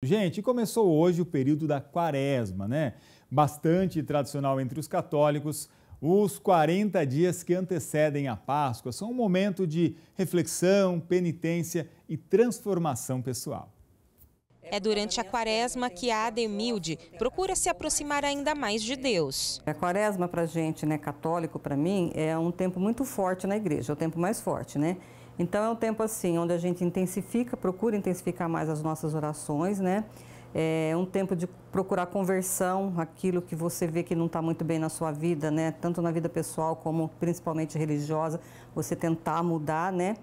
Gente, começou hoje o período da quaresma, né? Bastante tradicional entre os católicos. Os 40 dias que antecedem a Páscoa são um momento de reflexão, penitência e transformação pessoal. É durante a quaresma que a Ada Humilde procura se aproximar ainda mais de Deus. A quaresma para gente, né, católico, para mim, é um tempo muito forte na igreja, é o tempo mais forte, né? Então é um tempo assim, onde a gente intensifica, procura intensificar mais as nossas orações, né? É um tempo de procurar conversão, aquilo que você vê que não está muito bem na sua vida, né? Tanto na vida pessoal como principalmente religiosa, você tentar mudar, né?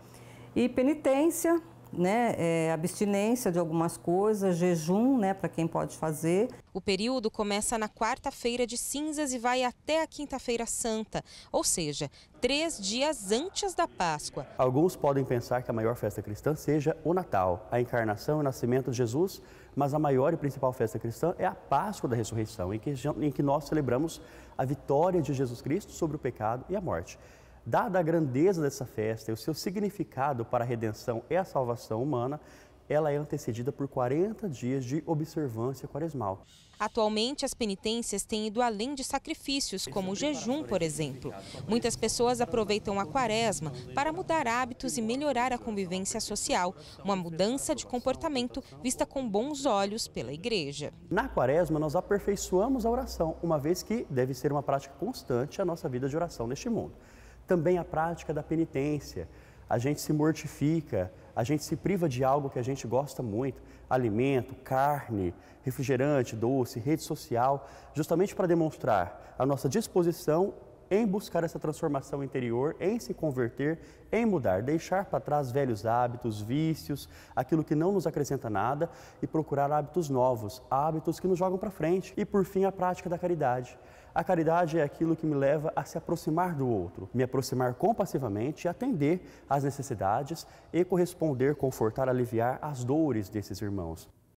E penitência, né, é, abstinência de algumas coisas, jejum, né, para quem pode fazer. O período começa na quarta-feira de cinzas e vai até a quinta-feira santa, ou seja, três dias antes da Páscoa. Alguns podem pensar que a maior festa cristã seja o Natal, a encarnação e o nascimento de Jesus, mas a maior e principal festa cristã é a Páscoa da ressurreição, em que, em que nós celebramos a vitória de Jesus Cristo sobre o pecado e a morte dada a grandeza dessa festa e o seu significado para a redenção e a salvação humana, ela é antecedida por 40 dias de observância quaresmal. Atualmente, as penitências têm ido além de sacrifícios, como o jejum, por exemplo. Muitas pessoas aproveitam a quaresma para mudar hábitos e melhorar a convivência social, uma mudança de comportamento vista com bons olhos pela igreja. Na quaresma, nós aperfeiçoamos a oração, uma vez que deve ser uma prática constante a nossa vida de oração neste mundo. Também a prática da penitência. A gente se mortifica, a gente se priva de algo que a gente gosta muito, alimento, carne, refrigerante, doce, rede social, justamente para demonstrar a nossa disposição em buscar essa transformação interior, em se converter, em mudar, deixar para trás velhos hábitos, vícios, aquilo que não nos acrescenta nada e procurar hábitos novos, hábitos que nos jogam para frente. E por fim, a prática da caridade. A caridade é aquilo que me leva a se aproximar do outro, me aproximar compassivamente, atender às necessidades e corresponder, confortar, aliviar as dores desses irmãos.